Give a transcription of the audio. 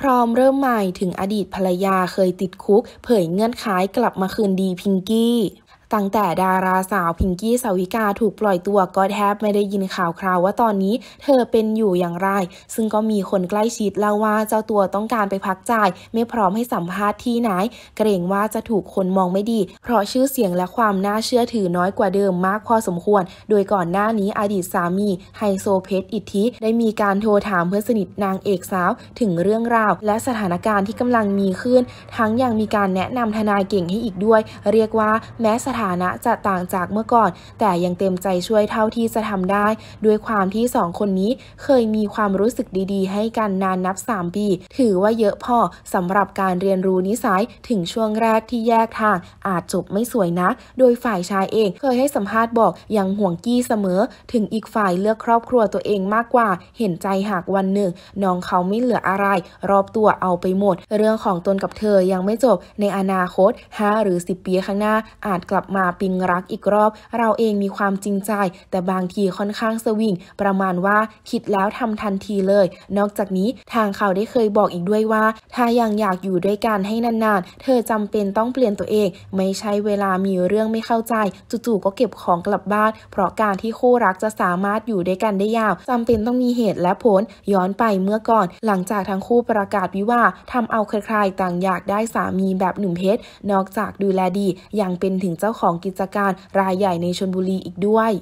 พร้อมเริ่มใหม่ถึงอดีตภรรยาเคยติดคุก เผยเงื่อนไขกลับมาคืนดีพิงกี้ตั้งแต่ดาราสาวพิงกี้สาวิกาถูกปล่อยตัวก็แทบไม่ได้ยินข่าวคราวว่าตอนนี้เธอเป็นอยู่อย่างไร ซึ่งก็มีคนใกล้ชิดเล่าว่าเจ้าตัวต้องการไปพักใจไม่พร้อมให้สัมภาษณ์ที่ไหน เกรงว่าจะถูกคนมองไม่ดี เพราะชื่อเสียงและความน่าเชื่อถือน้อยกว่าเดิมมากพอสมควร โดยก่อนหน้านี้อดีตสามี ไฮโซเพชรอิทธิได้มีการโทรถามเพื่อนสนิทนางเอกสาวถึงเรื่องราว และสถานการณ์ที่กำลังมีขึ้น ทั้งยังมีการแนะนำทนายเก่งให้อีกด้วย เรียกว่าแม้สถานถานะจะต่างจากเมื่อก่อน แต่ยังเต็มใจช่วยเท่าที่จะทำได้ ด้วยความที่สองคนนี้เคยมีความรู้สึกดี ๆ ให้กันนานนับ 3 ปี ถือว่าเยอะพอสำหรับการเรียนรู้นิสัยถึงช่วงแรกที่แยกทาง อาจจบไม่สวยนะ โดยฝ่ายชายเองเคยให้สัมภาษณ์บอก ยังห่วงกี้เสมอ ถึงอีกฝ่ายเลือกครอบครัวตัวเองมากกว่าเห็นใจหากวันหนึ่งน้องเขาไม่เหลืออะไร รอบตัวเอาไปหมด เรื่องของตนกับเธอยังไม่จบ ในอนาคต 5 หรือ 10ปีข้างหน้าอาจกลับมาปิงรักอีกรอบ เราเองมีความจริงใจ แต่บางทีค่อนข้างสวิงประมาณว่าคิดแล้วทำทันทีเลย นอกจากนี้ทางเขาได้เคยบอกอีกด้วยว่า ถ้ายังอยากอยู่ด้วยกันให้นานๆเธอจำเป็นต้องเปลี่ยนตัวเอง ไม่ใช่เวลามีเรื่องไม่เข้าใจจู่ๆก็เก็บของกลับบ้านเพราะการที่คู่รักจะสามารถอยู่ด้วยกันได้ยาวจำเป็นต้องมีเหตุและผลย้อนไปเมื่อก่อน หลังจากทั้งคู่ประกาศวิวาทำเอาใครๆต่างอยากได้สามีแบบหนุ่มเพชรนอกจากดูแลดียังเป็นถึงเจ้าของกิจการรายใหญ่ในชนบุรีอีกด้วย